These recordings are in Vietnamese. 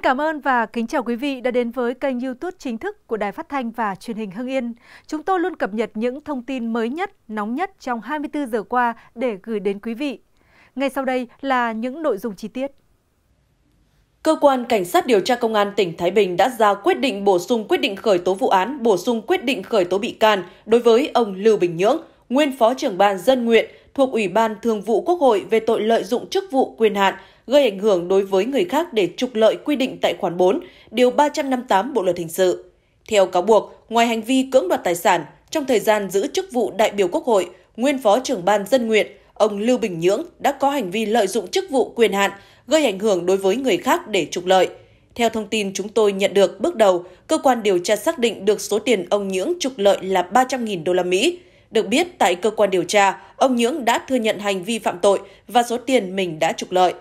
Xin cảm ơn và kính chào quý vị đã đến với kênh youtube chính thức của Đài Phát Thanh và Truyền hình Hưng Yên. Chúng tôi luôn cập nhật những thông tin mới nhất, nóng nhất trong 24 giờ qua để gửi đến quý vị. Ngay sau đây là những nội dung chi tiết. Cơ quan Cảnh sát điều tra Công an tỉnh Thái Bình đã ra quyết định bổ sung quyết định khởi tố vụ án, bổ sung quyết định khởi tố bị can đối với ông Lưu Bình Nhưỡng, nguyên Phó trưởng ban dân nguyện thuộc Ủy ban Thường vụ Quốc hội về tội lợi dụng chức vụ quyền hạn gây ảnh hưởng đối với người khác để trục lợi quy định tại khoản 4, điều 358 Bộ luật hình sự. Theo cáo buộc, ngoài hành vi cưỡng đoạt tài sản, trong thời gian giữ chức vụ đại biểu Quốc hội, nguyên phó trưởng ban dân nguyện, ông Lưu Bình Nhưỡng đã có hành vi lợi dụng chức vụ quyền hạn gây ảnh hưởng đối với người khác để trục lợi. Theo thông tin chúng tôi nhận được bước đầu, cơ quan điều tra xác định được số tiền ông Nhưỡng trục lợi là 300.000 đô la Mỹ. Được biết, tại cơ quan điều tra, ông Nhưỡng đã thừa nhận hành vi phạm tội và số tiền mình đã trục lợi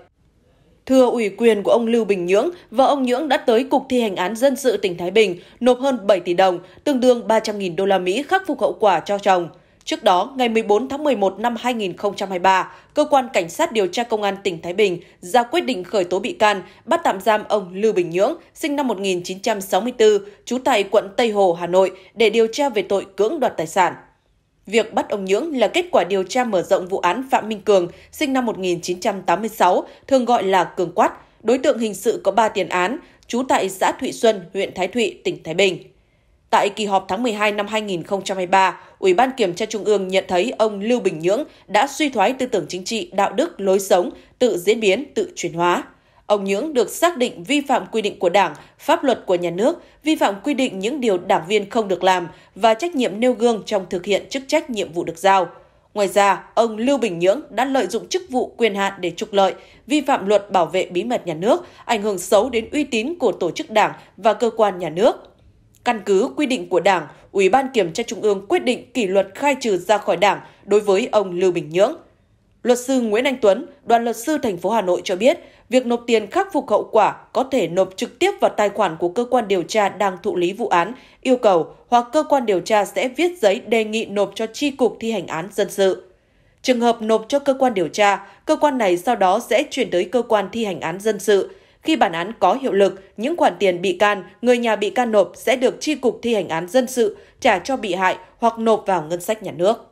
thừa ủy quyền của ông Lưu Bình Nhưỡng, vợ ông Nhưỡng đã tới Cục thi hành án dân sự tỉnh Thái Bình nộp hơn 7 tỷ đồng, tương đương 300.000 đô la Mỹ khắc phục hậu quả cho chồng. Trước đó, ngày 14 tháng 11 năm 2023, Cơ quan Cảnh sát điều tra Công an tỉnh Thái Bình ra quyết định khởi tố bị can, bắt tạm giam ông Lưu Bình Nhưỡng, sinh năm 1964, trú tại quận Tây Hồ, Hà Nội, để điều tra về tội cưỡng đoạt tài sản. Việc bắt ông Nhưỡng là kết quả điều tra mở rộng vụ án Phạm Minh Cường, sinh năm 1986, thường gọi là Cường Quát, đối tượng hình sự có 3 tiền án, trú tại xã Thụy Xuân, huyện Thái Thụy, tỉnh Thái Bình. Tại kỳ họp tháng 12 năm 2023, Ủy ban Kiểm tra Trung ương nhận thấy ông Lưu Bình Nhưỡng đã suy thoái tư tưởng chính trị, đạo đức, lối sống, tự diễn biến, tự chuyển hóa. Ông Nhưỡng được xác định vi phạm quy định của Đảng, pháp luật của nhà nước, vi phạm quy định những điều đảng viên không được làm và trách nhiệm nêu gương trong thực hiện chức trách nhiệm vụ được giao. Ngoài ra, ông Lưu Bình Nhưỡng đã lợi dụng chức vụ quyền hạn để trục lợi, vi phạm luật bảo vệ bí mật nhà nước, ảnh hưởng xấu đến uy tín của tổ chức đảng và cơ quan nhà nước. Căn cứ quy định của Đảng, Ủy ban Kiểm tra Trung ương quyết định kỷ luật khai trừ ra khỏi Đảng đối với ông Lưu Bình Nhưỡng. Luật sư Nguyễn Anh Tuấn, đoàn luật sư thành phố Hà Nội cho biết, việc nộp tiền khắc phục hậu quả có thể nộp trực tiếp vào tài khoản của cơ quan điều tra đang thụ lý vụ án, yêu cầu hoặc cơ quan điều tra sẽ viết giấy đề nghị nộp cho tri cục thi hành án dân sự. Trường hợp nộp cho cơ quan điều tra, cơ quan này sau đó sẽ chuyển tới cơ quan thi hành án dân sự. Khi bản án có hiệu lực, những khoản tiền bị can, người nhà bị can nộp sẽ được tri cục thi hành án dân sự trả cho bị hại hoặc nộp vào ngân sách nhà nước.